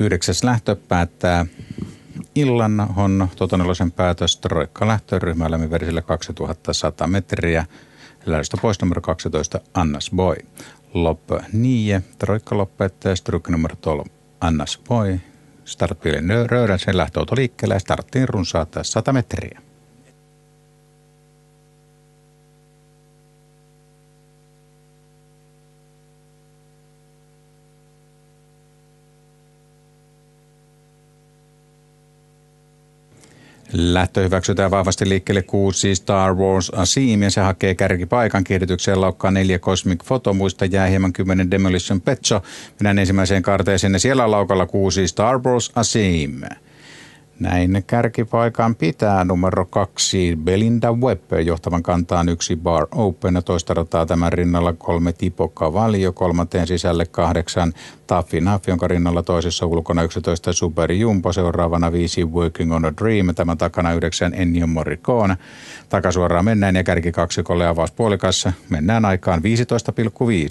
Yhdeksäs lähtö päättää illan on Totonelosen päätös Troikka lähtöryhmä lämminverisillä 2100 metriä. Lähdöstä pois numero 12 Annas Boy. Lopp 9. Troikka lopettaa strukki numero 12 Annas Boy. Startpiilin röydän sen lähtöauto liikkeelle ja starttiin runsaat 100 metriä. Lähtö hyväksytään vahvasti liikkeelle kuusi Star Wars Asim äh, ja se hakee kärkipaikan kiihdytykseen laukkaa neljä Cosmic Photo, muista jää hieman kymmenen Demolition Petso. Mennään ensimmäiseen karteeseen ja siellä on laukalla kuusi Star Wars Asim. Äh, näin kärkipaikan pitää numero kaksi Belinda Webb johtavan kantaan yksi Bar Open, ja toista rataa tämän rinnalla kolme Tipo Cavalio, kolmanteen sisälle kahdeksan Taffi Naff, jonka rinnalla toisessa ulkona 11 Super Jumbo, seuraavana viisi Working on a Dream, tämän takana yhdeksän Ennio Morricone. Takasuoraan mennään ja kärki kaksikolle avauspuolikassa. Mennään aikaan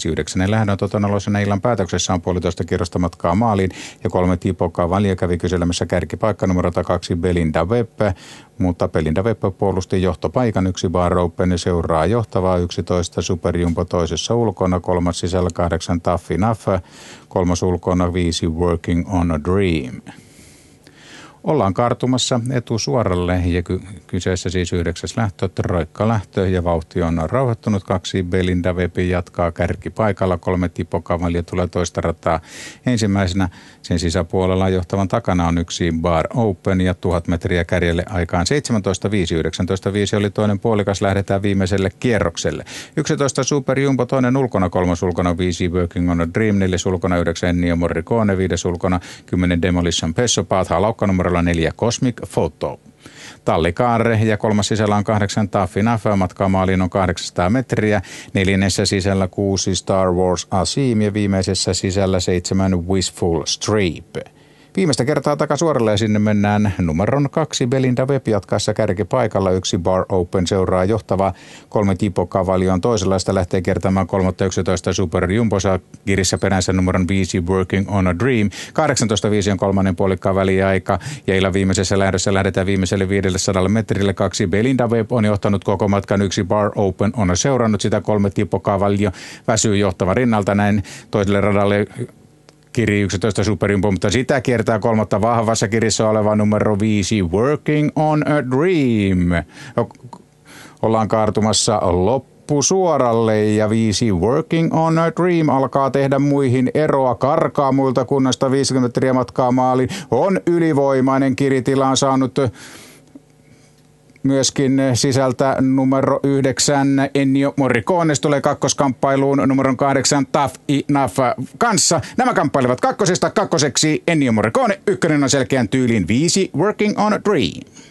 15,5. Yhdeksännen lähdön totonaloisena illan päätöksessä on puolitoista kierrosta matkaa maaliin ja kolme Tipo Cavalio kävi kyselemässä kärkipaikka numero 2 Belinda Webbe, mutta Belinda Webbe puolusti johtopaikan yksi bar open, seuraa johtavaa 11 Superjumbo toisessa ulkona, kolmas sisällä kahdeksan Taffy Naffa, kolmas ulkona viisi Working on a Dream. Ollaan kartumassa etusuoralle ja ky- kyseessä siis yhdeksäs lähtö, troikka lähtö ja vauhti on rauhoittunut. Kaksi Belinda Webi jatkaa kärki paikalla kolme Tipo Kavalia tulee toista rataa ensimmäisenä. Sen sisäpuolella johtavan takana on yksi Bar Open ja tuhat metriä kärjelle aikaan 17.5. 19.5 oli toinen puolikas, lähdetään viimeiselle kierrokselle. 11 Super Jumbo, toinen ulkona, kolmas ulkona, viisi Working on a Dream, neljäs ulkona, yhdeksän Ennio Morricone, viides ulkona, kymmenen Demolition Pesso, Paatha laukka numero numerolla 4 Cosmic Photo. Kaarre ja kolmas sisällä on kahdeksan Taffin matkaa maaliin on 800 metriä, neljännessä sisällä kuusi Star Wars Asim ja viimeisessä sisällä seitsemän Wistful Streep. Viimeistä kertaa takasuoralle ja sinne mennään numeron kaksi Belinda Webb jatkaessa kärkipaikalla. Yksi Bar Open seuraa johtava kolme Tipo toisella Sitä lähtee kertomaan 3.11 Super Jumbo saa kirissä peränsä numeron 5 Working on a Dream. 18.5 on kolmannen puolikkaan väliaika ja illan viimeisessä lähdössä lähdetään viimeiselle 500 metrille. Kaksi Belinda Webb on johtanut koko matkan yksi Bar Open on seurannut sitä kolme Tipo Cavalio väsyy johtava rinnalta näin toiselle radalle Kiri 11 superimpo, mutta sitä kertaa kolmatta vahvassa kirjassa oleva numero 5 Working on a Dream. Ollaan kaartumassa loppuun loppusuoralle ja viisi Working on a Dream alkaa tehdä muihin eroa karkaa muilta kunnasta 50 metriä matkaa maaliin. On ylivoimainen kiritilaan saanut myöskin sisältä numero 9 Ennio Morricone tulee kakkoskamppailuun numeron 8 Tough Enough kanssa. Nämä kamppailevat kakkosesta kakkoseksi Ennio Morricone, ykkönen on selkeän tyylin 5 Working on a Dream.